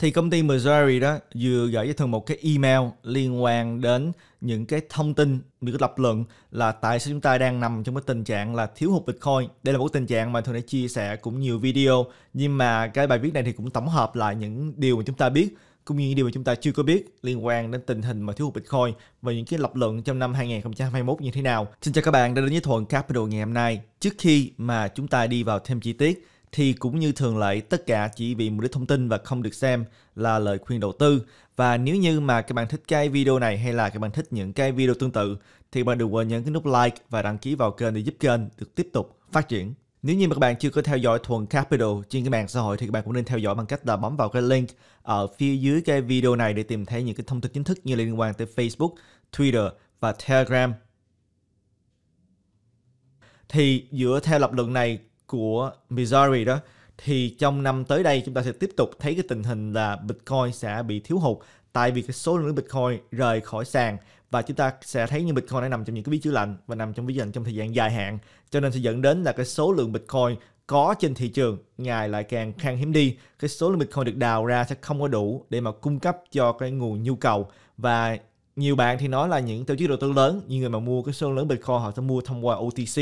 thì công ty Missouri đó vừa gửi cho thường một cái email liên quan đến những cái thông tin những cái lập luận là tại sao chúng ta đang nằm trong cái tình trạng là thiếu hụt Bitcoin đây là một cái tình trạng mà thường đã chia sẻ cũng nhiều video nhưng mà cái bài viết này thì cũng tổng hợp lại những điều mà chúng ta biết cũng như những điều mà chúng ta chưa có biết liên quan đến tình hình mà thiếu hụt Bitcoin và những cái lập luận trong năm 2021 như thế nào. Xin chào các bạn đã đến với Thuận Capital ngày hôm nay. Trước khi mà chúng ta đi vào thêm chi tiết thì cũng như thường lệ tất cả chỉ vì mục đích thông tin và không được xem là lời khuyên đầu tư. Và nếu như mà các bạn thích cái video này hay là các bạn thích những cái video tương tự thì bạn đừng quên nhấn cái nút like và đăng ký vào kênh để giúp kênh được tiếp tục phát triển. Nếu như mà các bạn chưa có theo dõi Thuần Capital trên cái mạng xã hội thì các bạn cũng nên theo dõi bằng cách là bấm vào cái link ở phía dưới cái video này để tìm thấy những cái thông tin chính thức như liên quan tới Facebook, Twitter và Telegram. Thì dựa theo lập luận này của Missouri đó thì trong năm tới đây chúng ta sẽ tiếp tục thấy cái tình hình là Bitcoin sẽ bị thiếu hụt tại vì cái số lượng Bitcoin rời khỏi sàn và chúng ta sẽ thấy như Bitcoin đã nằm trong những cái ví chứa lạnh và nằm trong ví lạnh trong thời gian dài hạn cho nên sẽ dẫn đến là cái số lượng Bitcoin có trên thị trường ngày lại càng khan hiếm đi cái số lượng Bitcoin được đào ra sẽ không có đủ để mà cung cấp cho cái nguồn nhu cầu và nhiều bạn thì nói là những tổ chức đầu tư lớn những người mà mua cái số lớn Bitcoin họ sẽ mua thông qua OTC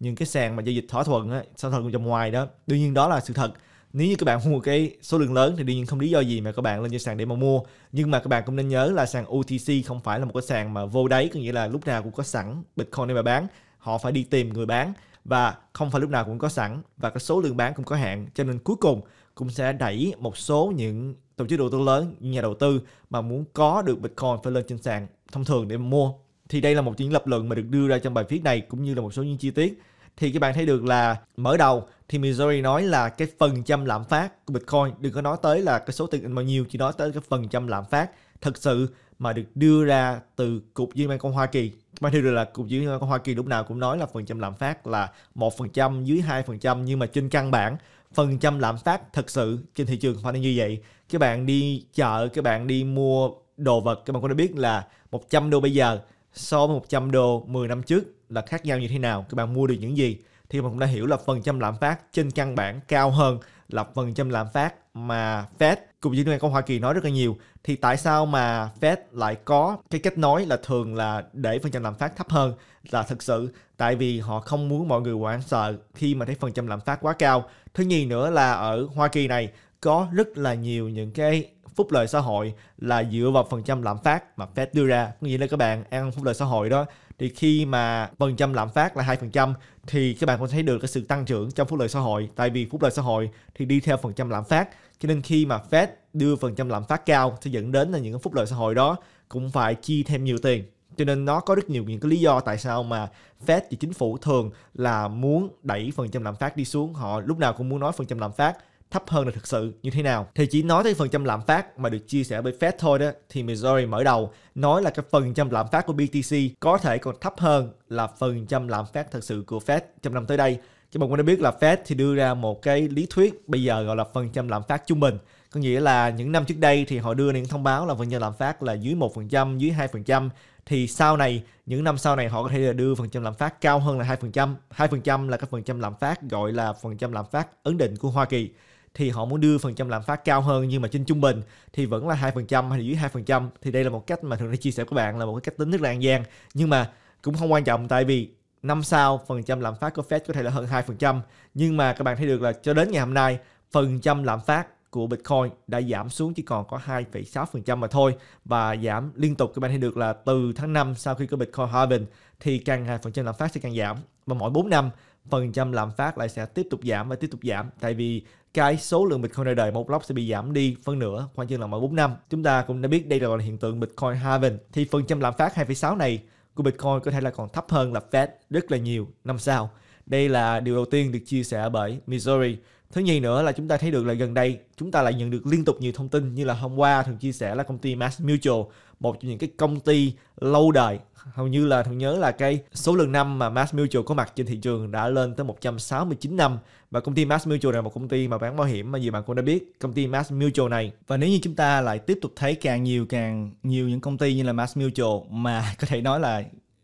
những cái sàn mà giao dịch thỏa thuận á thỏa thuận trong ngoài đó đương nhiên đó là sự thật nếu như các bạn mua cái số lượng lớn thì đương nhiên không lý do gì mà các bạn lên trên sàn để mà mua nhưng mà các bạn cũng nên nhớ là sàn OTC không phải là một cái sàn mà vô đáy có nghĩa là lúc nào cũng có sẵn Bitcoin để mà bán họ phải đi tìm người bán và không phải lúc nào cũng có sẵn và cái số lượng bán cũng có hạn cho nên cuối cùng cũng sẽ đẩy một số những tổ chức đầu tư lớn nhà đầu tư mà muốn có được Bitcoin phải lên trên sàn thông thường để mà mua thì đây là một những lập luận mà được đưa ra trong bài viết này cũng như là một số những chi tiết thì các bạn thấy được là mở đầu thì Missouri nói là cái phần trăm lạm phát của Bitcoin đừng có nói tới là cái số tiền bao nhiêu chỉ nói tới cái phần trăm lạm phát thật sự mà được đưa ra từ cục dự ban của Hoa Kỳ mà thấy được là cục dự ban của Hoa Kỳ lúc nào cũng nói là phần trăm lạm phát là một phần trăm dưới hai phần trăm nhưng mà trên căn bản phần trăm lạm phát thật sự trên thị trường phải là như vậy các bạn đi chợ các bạn đi mua đồ vật các bạn có thể biết là 100 đô bây giờ so với 100 đô 10 năm trước là khác nhau như thế nào các bạn mua được những gì thì mình cũng đã hiểu là phần trăm lạm phát trên căn bản cao hơn là phần trăm lạm phát mà Fed cục dự trữ công Hoa Kỳ nói rất là nhiều thì tại sao mà Fed lại có cái cách nói là thường là để phần trăm lạm phát thấp hơn là thực sự tại vì họ không muốn mọi người hoảng sợ khi mà thấy phần trăm lạm phát quá cao thứ nhì nữa là ở Hoa Kỳ này có rất là nhiều những cái phúc lợi xã hội là dựa vào phần trăm lạm phát mà Fed đưa ra có nghĩa là các bạn ăn phúc lợi xã hội đó thì khi mà phần trăm lạm phát là hai phần trăm thì các bạn cũng thấy được cái sự tăng trưởng trong phúc lợi xã hội tại vì phúc lợi xã hội thì đi theo phần trăm lạm phát cho nên khi mà Fed đưa phần trăm lạm phát cao sẽ dẫn đến là những cái phúc lợi xã hội đó cũng phải chi thêm nhiều tiền cho nên nó có rất nhiều những cái lý do tại sao mà Fed và chính phủ thường là muốn đẩy phần trăm lạm phát đi xuống họ lúc nào cũng muốn nói phần trăm lạm phát thấp hơn là thực sự như thế nào thì chỉ nói tới phần trăm lạm phát mà được chia sẻ bởi Fed thôi đó thì Missouri mở đầu nói là cái phần trăm lạm phát của BTC có thể còn thấp hơn là phần trăm lạm phát thật sự của Fed trong năm tới đây chứ bạn cũng đã biết là Fed thì đưa ra một cái lý thuyết bây giờ gọi là phần trăm lạm phát trung bình có nghĩa là những năm trước đây thì họ đưa những thông báo là phần trăm lạm phát là dưới 1%, dưới 2% thì sau này những năm sau này họ có thể là đưa phần trăm lạm phát cao hơn là 2%, 2% là cái phần trăm lạm phát gọi là phần trăm lạm phát ấn định của Hoa Kỳ thì họ muốn đưa phần trăm lạm phát cao hơn nhưng mà trên trung bình thì vẫn là hai phần trăm hay dưới hai phần trăm thì đây là một cách mà thường đã chia sẻ với bạn là một cái cách tính rất là an gian nhưng mà cũng không quan trọng tại vì năm sau phần trăm lạm phát của Fed có thể là hơn 2% nhưng mà các bạn thấy được là cho đến ngày hôm nay phần trăm lạm phát của Bitcoin đã giảm xuống chỉ còn có 2,6% mà thôi và giảm liên tục các bạn thấy được là từ tháng 5 sau khi có Bitcoin halving thì càng phần trăm lạm phát sẽ càng giảm và mỗi 4 năm phần trăm lạm phát lại sẽ tiếp tục giảm và tiếp tục giảm tại vì cái số lượng Bitcoin ra đời một block sẽ bị giảm đi phân nửa khoảng chừng là mỗi 4 năm. Chúng ta cũng đã biết đây là là hiện tượng Bitcoin halving. Thì phần trăm lạm phát 2,6 này của Bitcoin có thể là còn thấp hơn là Fed rất là nhiều năm sau. Đây là điều đầu tiên được chia sẻ bởi Missouri Thứ nhì nữa là chúng ta thấy được là gần đây chúng ta lại nhận được liên tục nhiều thông tin như là hôm qua thường chia sẻ là công ty Mass Mutual, một trong những cái công ty lâu đời. Hầu như là thường nhớ là cái số lượng năm mà Mass Mutual có mặt trên thị trường đã lên tới 169 năm và công ty Mass Mutual này là một công ty mà bán bảo hiểm mà nhiều bạn cũng đã biết, công ty Mass Mutual này. Và nếu như chúng ta lại tiếp tục thấy càng nhiều càng nhiều những công ty như là Mass Mutual mà có thể nói là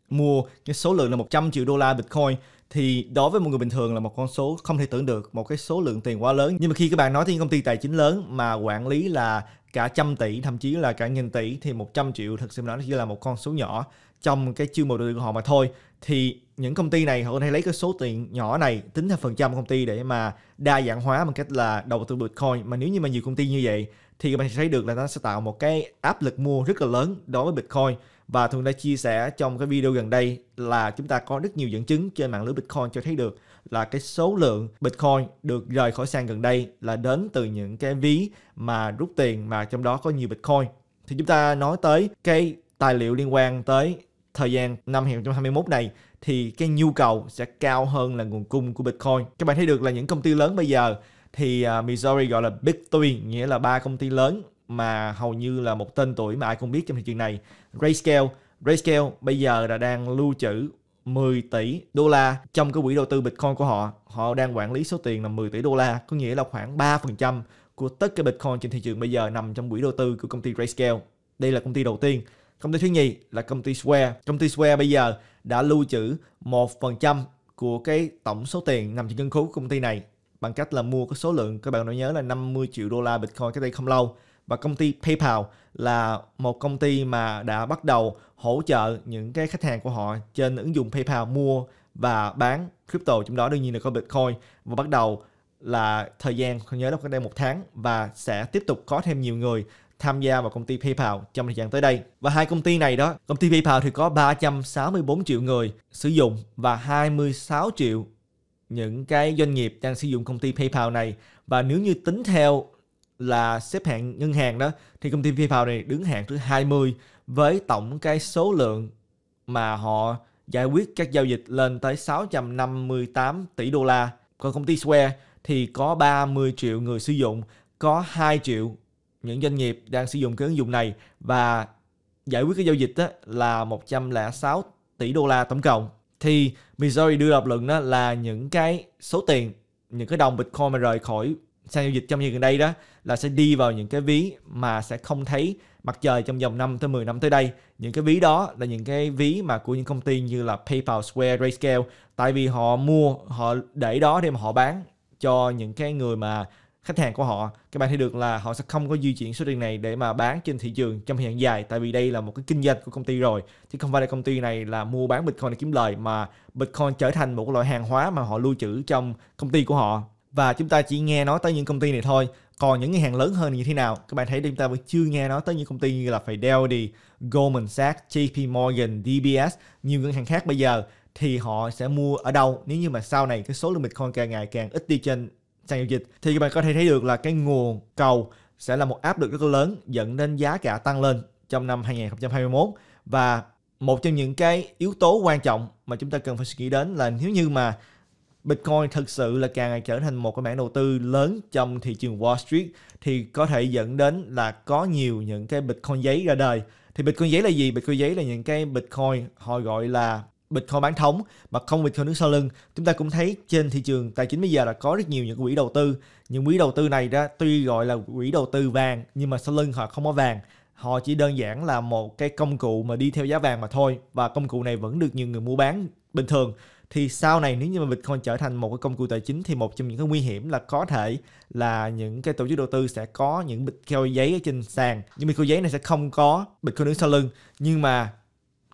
mua cái số lượng là 100 triệu đô la Bitcoin thì đối với một người bình thường là một con số không thể tưởng được một cái số lượng tiền quá lớn nhưng mà khi các bạn nói tới những công ty tài chính lớn mà quản lý là cả trăm tỷ thậm chí là cả nghìn tỷ thì 100 triệu thực sự mà nói chỉ là một con số nhỏ trong cái chương mục đầu tư của họ mà thôi thì những công ty này họ có thể lấy cái số tiền nhỏ này tính theo phần trăm công ty để mà đa dạng hóa bằng cách là đầu tư bitcoin mà nếu như mà nhiều công ty như vậy thì các bạn sẽ thấy được là nó sẽ tạo một cái áp lực mua rất là lớn đối với bitcoin và thường đã chia sẻ trong cái video gần đây là chúng ta có rất nhiều dẫn chứng trên mạng lưới Bitcoin cho thấy được là cái số lượng Bitcoin được rời khỏi sàn gần đây là đến từ những cái ví mà rút tiền mà trong đó có nhiều Bitcoin. Thì chúng ta nói tới cái tài liệu liên quan tới thời gian năm 2021 này thì cái nhu cầu sẽ cao hơn là nguồn cung của Bitcoin. Các bạn thấy được là những công ty lớn bây giờ thì à, Missouri gọi là Big Three, nghĩa là ba công ty lớn mà hầu như là một tên tuổi mà ai cũng biết trong thị trường này Grayscale Grayscale bây giờ là đang lưu trữ 10 tỷ đô la trong cái quỹ đầu tư Bitcoin của họ. Họ đang quản lý số tiền là 10 tỷ đô la, có nghĩa là khoảng 3% của tất cả Bitcoin trên thị trường bây giờ nằm trong quỹ đầu tư của công ty Grayscale. Đây là công ty đầu tiên. Công ty thứ nhì là công ty Square. Công ty Square bây giờ đã lưu trữ 1% của cái tổng số tiền nằm trên ngân khố của công ty này bằng cách là mua cái số lượng các bạn đã nhớ là 50 triệu đô la Bitcoin cách đây không lâu và công ty PayPal là một công ty mà đã bắt đầu hỗ trợ những cái khách hàng của họ trên ứng dụng PayPal mua và bán crypto trong đó đương nhiên là có Bitcoin và bắt đầu là thời gian không nhớ là cách đây một tháng và sẽ tiếp tục có thêm nhiều người tham gia vào công ty PayPal trong thời gian tới đây. Và hai công ty này đó, công ty PayPal thì có 364 triệu người sử dụng và 26 triệu những cái doanh nghiệp đang sử dụng công ty PayPal này và nếu như tính theo là xếp hạng ngân hàng đó thì công ty PayPal này đứng hạng thứ 20 với tổng cái số lượng mà họ giải quyết các giao dịch lên tới 658 tỷ đô la. Còn công ty Square thì có 30 triệu người sử dụng, có 2 triệu những doanh nghiệp đang sử dụng cái ứng dụng này và giải quyết cái giao dịch đó là 106 tỷ đô la tổng cộng. Thì Missouri đưa lập luận đó là những cái số tiền, những cái đồng Bitcoin mà rời khỏi sàn giao dịch trong những gần đây đó là sẽ đi vào những cái ví mà sẽ không thấy mặt trời trong vòng 5 tới 10 năm tới đây. Những cái ví đó là những cái ví mà của những công ty như là PayPal, Square, RayScale, tại vì họ mua, họ để đó để mà họ bán cho những cái người mà khách hàng của họ các bạn thấy được là họ sẽ không có di chuyển số tiền này để mà bán trên thị trường trong thời gian dài tại vì đây là một cái kinh doanh của công ty rồi chứ không phải là công ty này là mua bán bitcoin để kiếm lời mà bitcoin trở thành một loại hàng hóa mà họ lưu trữ trong công ty của họ và chúng ta chỉ nghe nói tới những công ty này thôi còn những ngân hàng lớn hơn như thế nào các bạn thấy chúng ta vẫn chưa nghe nói tới những công ty như là Fidelity, đi Goldman Sachs, JP Morgan, DBS nhiều ngân hàng khác bây giờ thì họ sẽ mua ở đâu nếu như mà sau này cái số lượng Bitcoin càng ngày càng ít đi trên sàn giao dịch thì các bạn có thể thấy được là cái nguồn cầu sẽ là một áp lực rất lớn dẫn đến giá cả tăng lên trong năm 2021 và một trong những cái yếu tố quan trọng mà chúng ta cần phải suy nghĩ đến là nếu như mà Bitcoin thực sự là càng trở thành một cái mảng đầu tư lớn trong thị trường Wall Street thì có thể dẫn đến là có nhiều những cái Bitcoin giấy ra đời. Thì Bitcoin giấy là gì? Bitcoin giấy là những cái Bitcoin họ gọi là Bitcoin bán thống mà không Bitcoin đứng sau lưng. Chúng ta cũng thấy trên thị trường tài chính bây giờ là có rất nhiều những quỹ đầu tư. Những quỹ đầu tư này đó tuy gọi là quỹ đầu tư vàng nhưng mà sau lưng họ không có vàng họ chỉ đơn giản là một cái công cụ mà đi theo giá vàng mà thôi và công cụ này vẫn được nhiều người mua bán bình thường thì sau này nếu như mà Bitcoin trở thành một cái công cụ tài chính thì một trong những cái nguy hiểm là có thể là những cái tổ chức đầu tư sẽ có những Bitcoin giấy ở trên sàn nhưng Bitcoin giấy này sẽ không có Bitcoin đứng sau lưng nhưng mà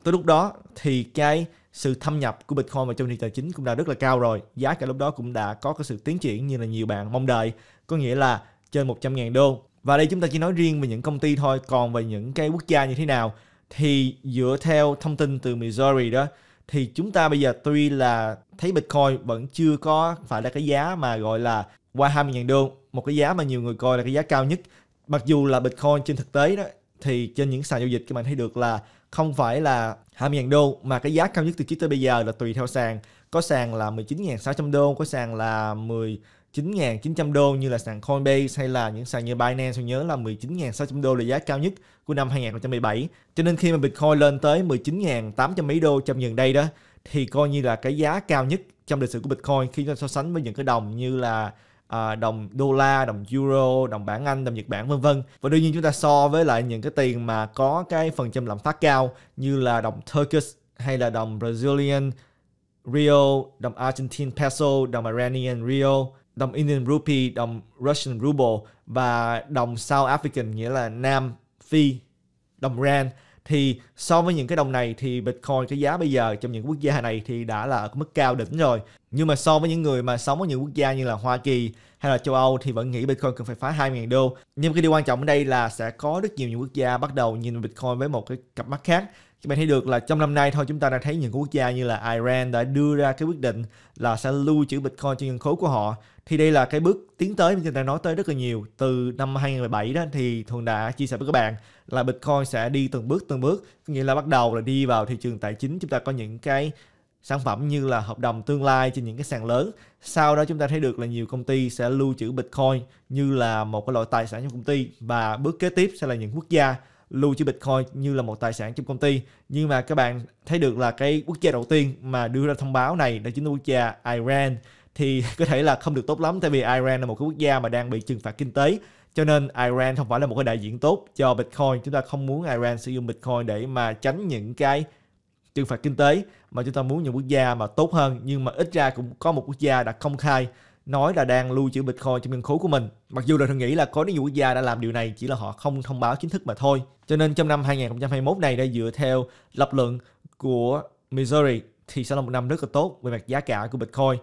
tới lúc đó thì cái sự thâm nhập của Bitcoin vào trong thị tài chính cũng đã rất là cao rồi giá cả lúc đó cũng đã có cái sự tiến triển như là nhiều bạn mong đợi có nghĩa là trên 100.000 đô và đây chúng ta chỉ nói riêng về những công ty thôi còn về những cái quốc gia như thế nào thì dựa theo thông tin từ Missouri đó thì chúng ta bây giờ tuy là thấy Bitcoin vẫn chưa có phải là cái giá mà gọi là qua 20.000 đô, một cái giá mà nhiều người coi là cái giá cao nhất. Mặc dù là Bitcoin trên thực tế đó thì trên những sàn giao dịch các bạn thấy được là không phải là 20.000 đô mà cái giá cao nhất từ trước tới bây giờ là tùy theo sàn. Có sàn là 19.600 đô, có sàn là 10 9.900 đô như là sàn Coinbase hay là những sàn như Binance tôi nhớ là 19.600 đô là giá cao nhất của năm 2017. Cho nên khi mà Bitcoin lên tới 19.800 mấy đô trong gần đây đó thì coi như là cái giá cao nhất trong lịch sử của Bitcoin khi so sánh với những cái đồng như là à, đồng đô la, đồng euro, đồng bảng Anh, đồng Nhật Bản vân vân. Và đương nhiên chúng ta so với lại những cái tiền mà có cái phần trăm lạm phát cao như là đồng Turkish hay là đồng Brazilian Rio, đồng Argentine Peso, đồng Iranian Rio đồng Indian Rupee, đồng Russian Ruble và đồng South African nghĩa là Nam Phi, đồng Rand thì so với những cái đồng này thì Bitcoin cái giá bây giờ trong những quốc gia này thì đã là ở mức cao đỉnh rồi. Nhưng mà so với những người mà sống ở những quốc gia như là Hoa Kỳ hay là châu Âu thì vẫn nghĩ Bitcoin cần phải phá 2.000 đô. Nhưng cái điều quan trọng ở đây là sẽ có rất nhiều những quốc gia bắt đầu nhìn Bitcoin với một cái cặp mắt khác. Các bạn thấy được là trong năm nay thôi chúng ta đã thấy những quốc gia như là Iran đã đưa ra cái quyết định là sẽ lưu trữ Bitcoin cho nhân khố của họ thì đây là cái bước tiến tới mà chúng ta nói tới rất là nhiều từ năm 2017 đó thì thường đã chia sẻ với các bạn là Bitcoin sẽ đi từng bước từng bước nghĩa là bắt đầu là đi vào thị trường tài chính chúng ta có những cái sản phẩm như là hợp đồng tương lai trên những cái sàn lớn sau đó chúng ta thấy được là nhiều công ty sẽ lưu trữ Bitcoin như là một cái loại tài sản trong công ty và bước kế tiếp sẽ là những quốc gia lưu trữ Bitcoin như là một tài sản trong công ty nhưng mà các bạn thấy được là cái quốc gia đầu tiên mà đưa ra thông báo này đó chính là quốc gia Iran thì có thể là không được tốt lắm tại vì Iran là một cái quốc gia mà đang bị trừng phạt kinh tế cho nên Iran không phải là một cái đại diện tốt cho Bitcoin chúng ta không muốn Iran sử dụng Bitcoin để mà tránh những cái trừng phạt kinh tế mà chúng ta muốn những quốc gia mà tốt hơn nhưng mà ít ra cũng có một quốc gia đã công khai nói là đang lưu trữ Bitcoin trong ngân khố của mình. Mặc dù là thường nghĩ là có những quốc gia đã làm điều này chỉ là họ không thông báo chính thức mà thôi. Cho nên trong năm 2021 này đã dựa theo lập luận của Missouri thì sẽ là một năm rất là tốt về mặt giá cả của Bitcoin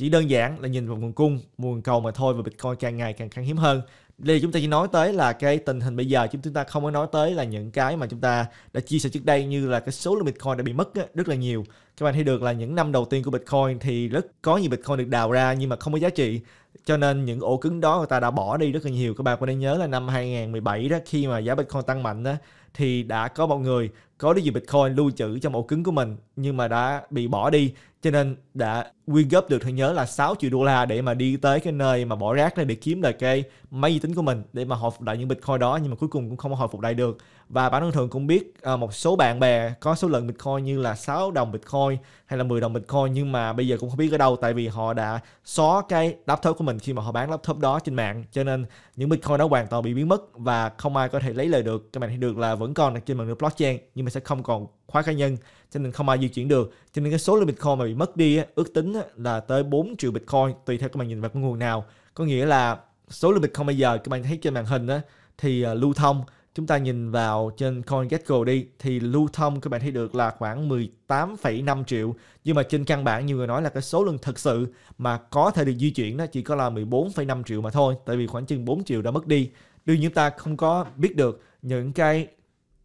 chỉ đơn giản là nhìn vào nguồn cung nguồn cầu mà thôi và bitcoin càng ngày càng khan hiếm hơn đây chúng ta chỉ nói tới là cái tình hình bây giờ chúng ta không có nói tới là những cái mà chúng ta đã chia sẻ trước đây như là cái số lượng bitcoin đã bị mất rất là nhiều các bạn thấy được là những năm đầu tiên của bitcoin thì rất có nhiều bitcoin được đào ra nhưng mà không có giá trị cho nên những ổ cứng đó người ta đã bỏ đi rất là nhiều các bạn có nên nhớ là năm 2017 đó khi mà giá bitcoin tăng mạnh đó thì đã có một người có đi dùng Bitcoin lưu trữ trong ổ cứng của mình nhưng mà đã bị bỏ đi cho nên đã quyên góp được thằng nhớ là 6 triệu đô la để mà đi tới cái nơi mà bỏ rác ra để kiếm lại cái máy vi tính của mình để mà hồi phục lại những Bitcoin đó nhưng mà cuối cùng cũng không hồi phục lại được và bản thân thường cũng biết ờ, một số bạn bè có số lượng Bitcoin như là 6 đồng Bitcoin hay là 10 đồng Bitcoin nhưng mà bây giờ cũng không biết ở đâu tại vì họ đã xóa cái laptop của mình khi mà họ bán laptop đó trên mạng cho nên những Bitcoin đó hoàn toàn bị biến mất và không ai có thể lấy lời được các bạn thấy được là vẫn còn trên mạng blockchain nhưng mà mình sẽ không còn khóa cá nhân cho nên không ai di chuyển được cho nên cái số lượng bitcoin mà bị mất đi ước tính là tới 4 triệu bitcoin tùy theo các bạn nhìn vào cái nguồn nào có nghĩa là số lượng bitcoin bây giờ các bạn thấy trên màn hình á, thì à, lưu thông chúng ta nhìn vào trên CoinGecko đi thì lưu thông các bạn thấy được là khoảng 18,5 triệu nhưng mà trên căn bản nhiều người nói là cái số lượng thực sự mà có thể được di chuyển nó chỉ có là 14,5 triệu mà thôi tại vì khoảng chừng 4 triệu đã mất đi đương nhiên ta không có biết được những cái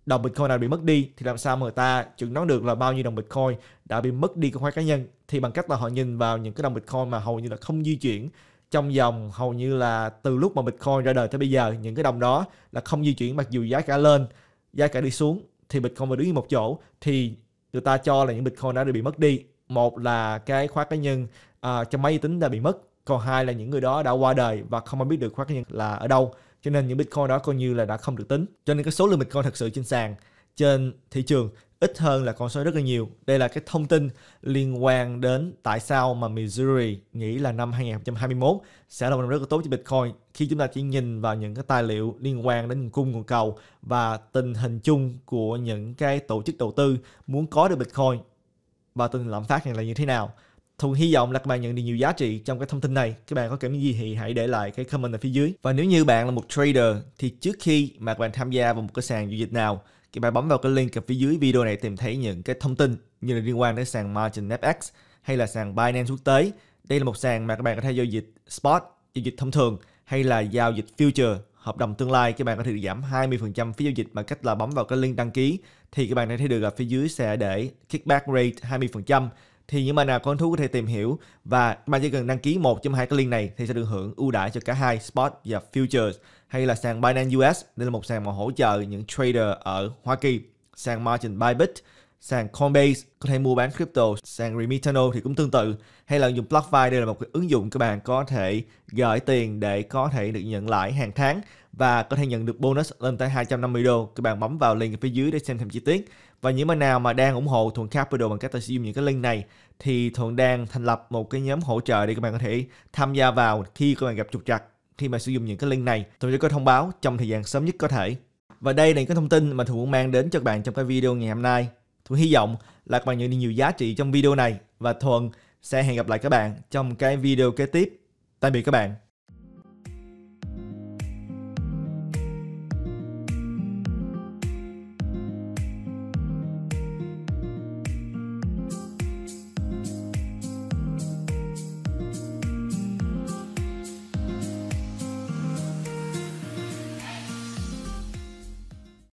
đồng Bitcoin nào bị mất đi thì làm sao mà người ta chứng đoán được là bao nhiêu đồng Bitcoin đã bị mất đi của khóa cá nhân thì bằng cách là họ nhìn vào những cái đồng Bitcoin mà hầu như là không di chuyển trong dòng hầu như là từ lúc mà Bitcoin ra đời tới bây giờ những cái đồng đó là không di chuyển mặc dù giá cả lên giá cả đi xuống thì Bitcoin mà đứng yên một chỗ thì người ta cho là những Bitcoin đã bị mất đi một là cái khóa cá nhân uh, à, trong máy tính đã bị mất còn hai là những người đó đã qua đời và không ai biết được khóa cá nhân là ở đâu cho nên những bitcoin đó coi như là đã không được tính cho nên cái số lượng bitcoin thật sự trên sàn trên thị trường ít hơn là con số rất là nhiều. Đây là cái thông tin liên quan đến tại sao mà Missouri nghĩ là năm 2021 sẽ là một năm rất là tốt cho Bitcoin khi chúng ta chỉ nhìn vào những cái tài liệu liên quan đến nguồn cung nguồn cầu và tình hình chung của những cái tổ chức đầu tư muốn có được Bitcoin và tình lạm phát này là như thế nào thùng hy vọng là các bạn nhận được nhiều giá trị trong cái thông tin này. Các bạn có cảm gì thì hãy để lại cái comment ở phía dưới. Và nếu như bạn là một trader thì trước khi mà các bạn tham gia vào một cái sàn giao dịch nào, thì bạn bấm vào cái link ở phía dưới video này tìm thấy những cái thông tin như là liên quan đến sàn Margin FX hay là sàn Binance quốc tế. Đây là một sàn mà các bạn có thể giao dịch spot, giao dịch thông thường hay là giao dịch future hợp đồng tương lai các bạn có thể được giảm 20% phí giao dịch bằng cách là bấm vào cái link đăng ký thì các bạn sẽ thấy được ở phía dưới sẽ để kickback rate 20% thì những bạn nào có hứng thú có thể tìm hiểu và bạn chỉ cần đăng ký một trong hai cái link này thì sẽ được hưởng ưu đãi cho cả hai spot và futures hay là sàn Binance US đây là một sàn mà hỗ trợ những trader ở Hoa Kỳ sàn margin Bybit sàn Coinbase có thể mua bán crypto, sàn Remitano thì cũng tương tự hay là dùng BlockFi đây là một cái ứng dụng các bạn có thể gửi tiền để có thể được nhận lãi hàng tháng và có thể nhận được bonus lên tới 250 đô. Các bạn bấm vào link ở phía dưới để xem thêm chi tiết và những bạn nào mà đang ủng hộ Thuận Capital bằng cách ta sử dụng những cái link này thì Thuận đang thành lập một cái nhóm hỗ trợ để các bạn có thể tham gia vào khi các bạn gặp trục trặc khi mà sử dụng những cái link này Thuận sẽ có thông báo trong thời gian sớm nhất có thể và đây là những cái thông tin mà Thuận muốn mang đến cho các bạn trong cái video ngày hôm nay Thuận hy vọng là các bạn nhận được nhiều giá trị trong video này và Thuận sẽ hẹn gặp lại các bạn trong cái video kế tiếp tạm biệt các bạn